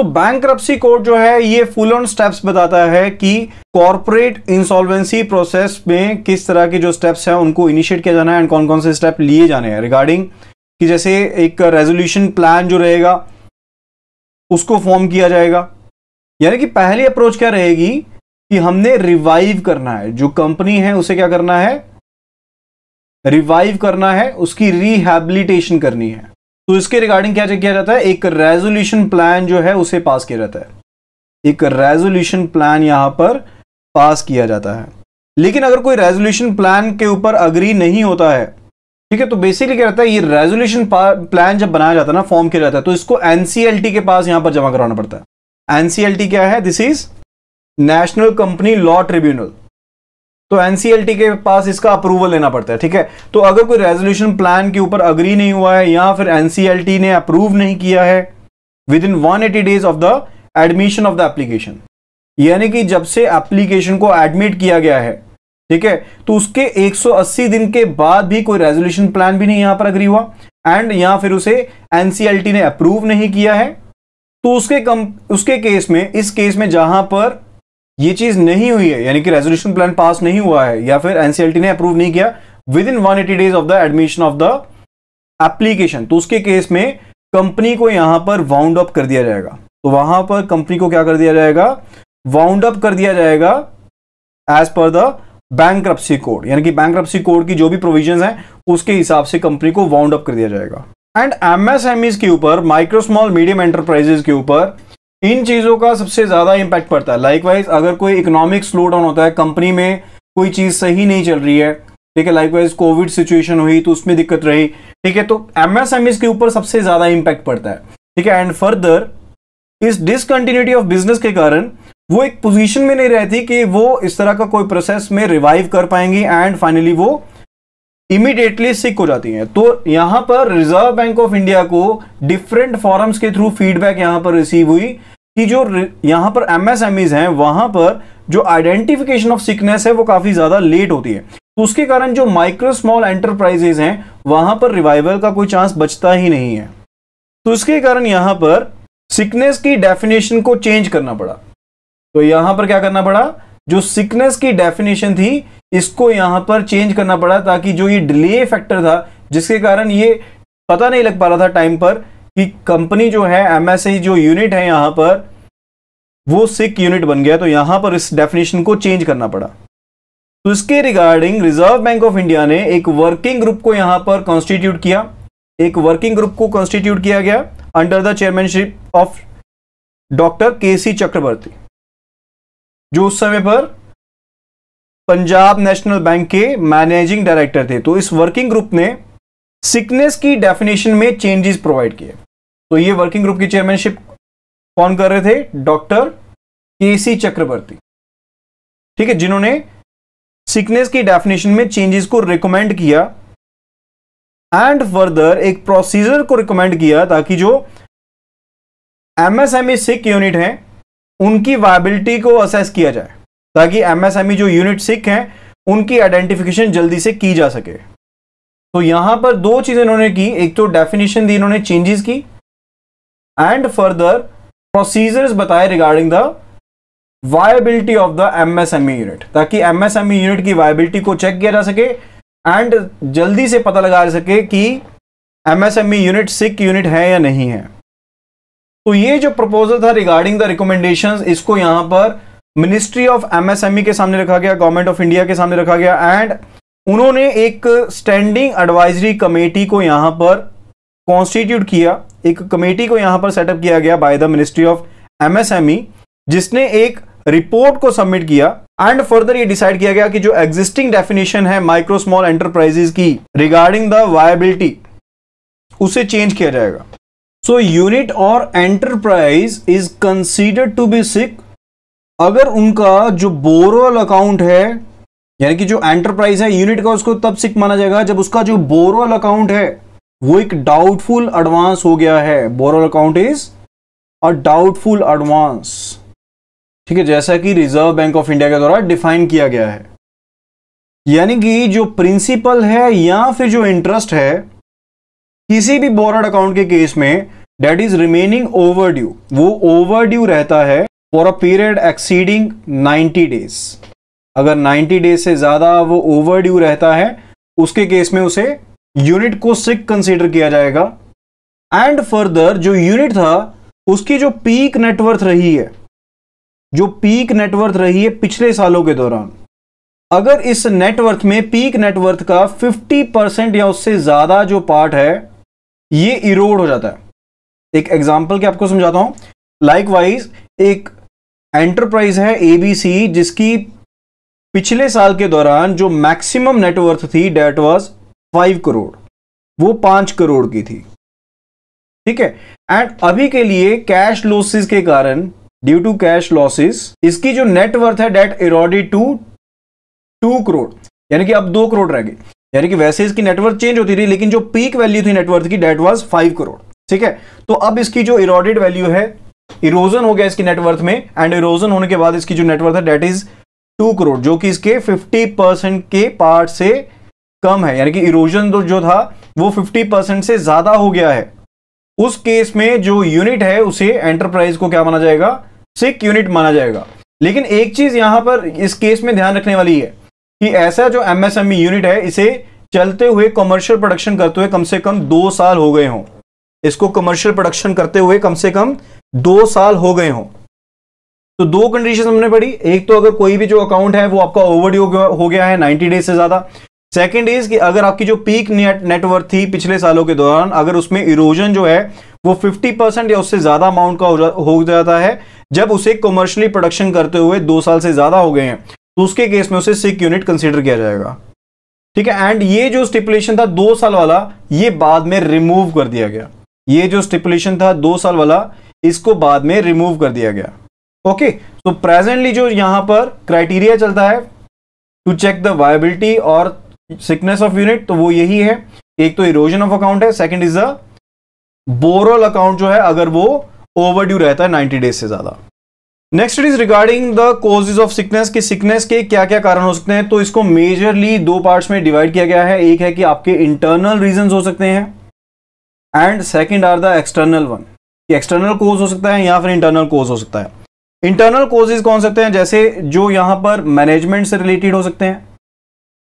so bank code जो है ये फुल ऑन स्टेप्स बताता है कि कॉर्पोरेट इंसॉल्वेंसी प्रोसेस में किस तरह के जो स्टेप्स हैं उनको इनिशिएट किया जाना है एंड कौन कौन से स्टेप लिए जाने हैं रिगार्डिंग कि जैसे एक रेजोल्यूशन प्लान जो रहेगा उसको फॉर्म किया जाएगा यानी कि पहली अप्रोच क्या रहेगी कि हमने रिवाइव करना है जो कंपनी है उसे क्या करना है रिवाइव करना है उसकी रिहेबिलिटेशन करनी है तो इसके रिगार्डिंग क्या किया जाता है एक रेजोल्यूशन प्लान जो है उसे पास किया जाता है एक रेजोल्यूशन प्लान यहां पर पास किया जाता है लेकिन अगर कोई रेजोल्यूशन प्लान के ऊपर अग्री नहीं होता है ठीक है तो बेसिकली क्या रहता है ये रेजोल्यूशन प्लान जब बनाया जाता है ना फॉर्म किया जाता है तो इसको एनसीएलटी के पास यहां पर जमा कराना पड़ता है एनसीएलटी क्या है this is national company law tribunal तो एनसीएलटी के पास इसका अप्रूवल लेना पड़ता है ठीक है तो अगर कोई रेजोल्यूशन प्लान के ऊपर अग्री नहीं हुआ है या फिर एनसीएलटी ने अप्रूव नहीं किया है within one eighty days of the admission of the application यानी कि जब से एप्लीकेशन को एडमिट किया गया है ठीक है तो उसके 180 दिन के बाद भी कोई रेजोल्यूशन प्लान भी नहीं यहां पर अग्री हुआ एंड यहां फिर उसे एनसीएलटी ने अप्रूव नहीं किया है तो उसके कम उसके केस में इस केस में जहां पर ये चीज नहीं हुई है यानी कि रेजोल्यूशन प्लान पास नहीं हुआ है या फिर एनसीएलटी ने अप्रूव नहीं किया within one eighty days of the admission of the application तो उसके केस में कंपनी को यहां पर वाउंड अप कर दिया जाएगा तो वहां पर कंपनी को क्या कर दिया जाएगा वाउंड अप कर दिया जाएगा as per the bank code यानी कि बैंक कोड की जो भी प्रोविजन है उसके हिसाब से कंपनी को वाउंड अप कर दिया जाएगा एंड एमएसएमईज के ऊपर माइक्रो स्मॉल मीडियम एंटरप्राइजेस के ऊपर इन चीज़ों का सबसे ज़्यादा इम्पैक्ट पड़ता है लाइकवाइज अगर कोई इकोनॉमिक स्लो डाउन होता है कंपनी में कोई चीज़ सही नहीं चल रही है ठीक है लाइकवाइज कोविड सिचुएशन हुई तो उसमें दिक्कत रही ठीक है तो एम के ऊपर सबसे ज़्यादा इम्पैक्ट पड़ता है ठीक है एंड फर्दर इस डिसकंटिन्यूटी ऑफ बिजनेस के कारण वो एक पोजीशन में नहीं रहती कि वो इस तरह का कोई प्रोसेस में रिवाइव कर पाएंगी एंड फाइनली वो इमीडिएटली सिक हो जाती हैं तो यहां पर रिजर्व बैंक ऑफ इंडिया को डिफरेंट फॉरम्स के थ्रू फीडबैक यहां पर रिसीव हुई कि जो यहां पर एमएसएमईज हैं वहां पर जो आइडेंटिफिकेशन ऑफ सिकनेस है वो काफ़ी ज़्यादा लेट होती है तो उसके कारण जो माइक्रो स्मॉल एंटरप्राइजेज हैं वहां पर रिवाइवल का कोई चांस बचता ही नहीं है तो इसके कारण यहां पर सिकनेस की डेफिनेशन को चेंज करना पड़ा तो यहां पर क्या करना पड़ा जो सिकनेस की डेफिनेशन थी इसको यहां पर चेंज करना पड़ा ताकि जो ये डिले फैक्टर था जिसके कारण ये पता नहीं लग पा रहा था टाइम पर कि कंपनी जो है एम जो यूनिट है यहां पर वो सिक यूनिट बन गया तो यहां पर इस डेफिनेशन को चेंज करना पड़ा तो इसके regarding Reserve Bank of India ने एक वर्किंग ग्रुप को यहां पर कॉन्स्टिट्यूट किया एक वर्किंग ग्रुप को कॉन्स्टिट्यूट किया गया under the chairmanship of doctor K C Chakravarti जो उस समय पर पंजाब नेशनल बैंक के मैनेजिंग डायरेक्टर थे तो इस वर्किंग ग्रुप ने सिकनेस की डेफिनेशन में चेंजेस प्रोवाइड किए तो ये वर्किंग ग्रुप की चेयरमैनशिप कौन कर रहे थे डॉक्टर के सी चक्रवर्ती ठीक है जिन्होंने सिकनेस की डेफिनेशन में चेंजेस को रिकमेंड किया एंड फर्दर एक प्रोसीजर को रिकमेंड किया ताकि जो एमएसएमई सिक यूनिट है उनकी वायबिलिटी को असेस किया जाए ताकि एमएसएमई e जो यूनिट सिक हैं उनकी आइडेंटिफिकेशन जल्दी से की जा सके तो यहां पर दो चीजें इन्होंने की एक तो डेफिनेशन दी इन्होंने चेंजेस की एंड फर्दर प्रोसीजर्स बताए regarding the viability of the MSME unit ताकि एमएसएमई यूनिट e की वायबिलिटी को चेक किया जा सके एंड जल्दी से पता लगा सके कि एमएसएमई यूनिट सिक यूनिट है या नहीं है तो ये जो प्रपोजल था रिगार्डिंग द रिकमेंडेशन इसको यहां पर मिनिस्ट्री ऑफ एमएसएमई के सामने रखा गया गवर्नमेंट ऑफ इंडिया के सामने रखा गया एंड उन्होंने एक स्टैंडिंग एडवाइजरी कमेटी को यहां पर कॉन्स्टिट्यूट किया एक कमेटी को यहां पर सेटअप किया गया by the ministry of MSME जिसने एक रिपोर्ट को सबमिट किया एंड फर्दर ये डिसाइड किया गया कि जो एग्जिस्टिंग डेफिनेशन है माइक्रो स्मॉल एंटरप्राइजेस की रिगार्डिंग द वायबिलिटी उसे चेंज किया जाएगा सो यूनिट और enterprise is considered to be sick अगर उनका जो बोरोल अकाउंट है यानी कि जो एंटरप्राइज है यूनिट का उसको तब सिक माना जाएगा जब उसका जो बोरोल अकाउंट है वो एक डाउटफुल एडवांस हो गया है borrowal account is a doubtful advance ठीक है जैसा कि रिजर्व बैंक ऑफ इंडिया के द्वारा डिफाइन किया गया है यानी कि जो प्रिंसिपल है या फिर जो इंटरेस्ट है किसी भी बोरड अकाउंट के केस में डेट इज रिमेनिंग ओवर वो ओवरड्यू रहता है for a period exceeding 90 days अगर 90 डेज से ज़्यादा वो ओवर ड्यू रहता है उसके केस में उसे यूनिट को सिक कंसीडर किया जाएगा एंड फर्दर जो यूनिट था उसकी जो पीक नेटवर्थ रही है जो पीक नेटवर्थ रही है पिछले सालों के दौरान अगर इस नेटवर्थ में पीक नेटवर्थ का 50 परसेंट या उससे ज़्यादा जो पार्ट है ये इरोड हो जाता है एक एग्जाम्पल के आपको समझाता हूं लाइकवाइज एक एंटरप्राइज है एबीसी जिसकी पिछले साल के दौरान जो मैक्सिमम नेटवर्थ थी डेट वाज फाइव करोड़ वो पांच करोड़ की थी ठीक है एंड अभी के लिए कैश लॉसेस के कारण ड्यू टू कैश लॉसेस इसकी जो नेटवर्थ है that eroded to two crore यानी कि अब दो करोड़ रह गए यानी कि वैसे इसकी नेटवर्थ चेंज होती रही लेकिन जो पीक वैल्यू थी नेटवर्थ की डेट वॉज फाइव करोड़ ठीक है तो अब इसकी जो इरोडेड वैल्यू है इरोजन हो गया इसकी नेटवर्थ में एंड इरोजन होने के बाद इसकी जो नेटवर्थ है डेट इज टू करोड़ जो कि इसके फिफ्टी परसेंट के पार्ट से कम है यानी कि इरोजन तो जो था वो फिफ्टी परसेंट से ज्यादा हो गया है उस केस में जो यूनिट है उसे एंटरप्राइज को क्या माना जाएगा सिक यूनिट माना जाएगा लेकिन एक चीज यहां पर इस केस में ध्यान रखने वाली है कि ऐसा जो एमएसएमई यूनिट e है इसे चलते हुए कॉमर्शियल प्रोडक्शन करते हुए कम से कम दो साल हो गए हों इसको कमर्शियल प्रोडक्शन करते हुए कम से कम दो साल हो गए हों तो दो कंडीशन हमने पढ़ी एक तो अगर कोई भी जो अकाउंट है वो आपका ओवरड्यू हो गया है 90 डेज से ज्यादा सेकेंड इज कि अगर आपकी जो पीक नेट नेटवर्क थी पिछले सालों के दौरान अगर उसमें इरोजन जो है वो 50 परसेंट या उससे ज्यादा अमाउंट का हो, हो जाता है जब उसे कमर्शियली प्रोडक्शन करते हुए दो साल से ज्यादा हो गए हैं तो उसके केस में उसे सिक यूनिट कंसिडर किया जाएगा ठीक है एंड ये जो स्टिपुलेशन था दो साल वाला ये बाद में रिमूव कर दिया गया ये जो स्टिपुलेशन था दो साल वाला इसको बाद में रिमूव कर दिया गया ओके तो प्रेजेंटली जो यहां पर क्राइटेरिया चलता है टू चेक द वायबिलिटी और सिकनेस ऑफ यूनिट तो वो यही है एक तो इरोजन ऑफ अकाउंट है second is the borrowal account जो है अगर वो ओवर रहता है नाइनटी डेज से ज्यादा next is regarding the causes of sickness की सिकनेस के क्या क्या कारण हो सकते हैं तो इसको मेजरली दो पार्ट्स में डिवाइड किया गया है एक है कि आपके इंटरनल रीजन हो सकते हैं and second are the external one external cause हो सकता है या फिर इंटरनल कोज हो सकता है इंटरनल कोजेज कौन सकते हैं जैसे जो यहाँ पर मैनेजमेंट से रिलेटेड हो सकते हैं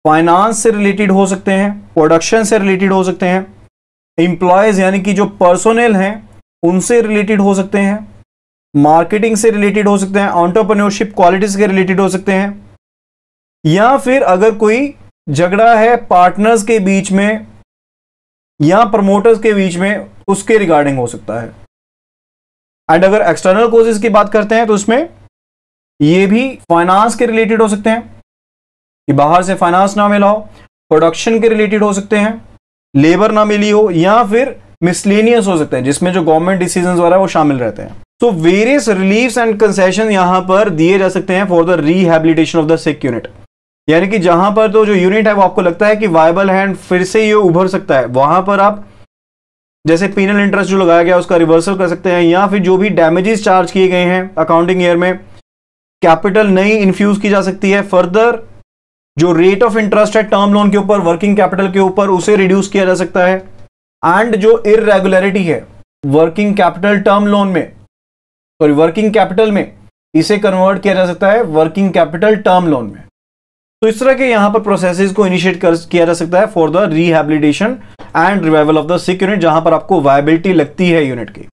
फाइनेंस से रिलेटेड हो सकते हैं प्रोडक्शन से रिलेटेड हो सकते हैं एम्प्लॉयज़ यानी कि जो पर्सोनल हैं उनसे रिलेटेड हो सकते हैं मार्केटिंग से रिलेटेड हो सकते हैं ऑन्टरप्रनोरशिप क्वालिटीज के रिलेटेड हो सकते हैं या फिर अगर कोई झगड़ा है पार्टनर्स के बीच में या प्रमोटर्स के बीच में उसके रिगार्डिंग हो सकता है एंड अगर एक्सटर्नल कोजेज की बात करते हैं तो उसमें ये भी फाइनेंस के रिलेटेड हो सकते हैं कि बाहर से फाइनेंस ना मिला हो प्रोडक्शन के रिलेटेड हो सकते हैं लेबर ना मिली हो या फिर मिसलेनियस हो सकते हैं जिसमें जो गवर्नमेंट डिसीजन वगैरह वो शामिल रहते हैं तो वेरियस रिलीफ एंड कंसेशन यहां पर दिए जा सकते हैं for the rehabilitation of the sick unit यानी कि जहां पर तो जो यूनिट है वो आपको लगता है कि वायबल हैंड फिर से ये उभर सकता है वहां पर आप जैसे पीनल इंटरेस्ट जो लगाया गया उसका रिवर्सल कर सकते हैं या फिर जो भी डैमेजेस चार्ज किए गए हैं अकाउंटिंग ईयर में कैपिटल नहीं इन्फ्यूज की जा सकती है फर्दर जो रेट ऑफ इंटरेस्ट है टर्म लोन के ऊपर वर्किंग कैपिटल के ऊपर उसे रिड्यूस किया जा सकता है एंड जो इरेगुलरिटी है वर्किंग कैपिटल टर्म लोन में सॉरी वर्किंग कैपिटल में इसे कन्वर्ट किया जा सकता है वर्किंग कैपिटल टर्म लोन में तो इस तरह के यहां पर प्रोसेसेस को इनिशिएट किया जा सकता है for the rehabilitation and revival of the sick unit जहां पर आपको वायबिलिटी लगती है यूनिट की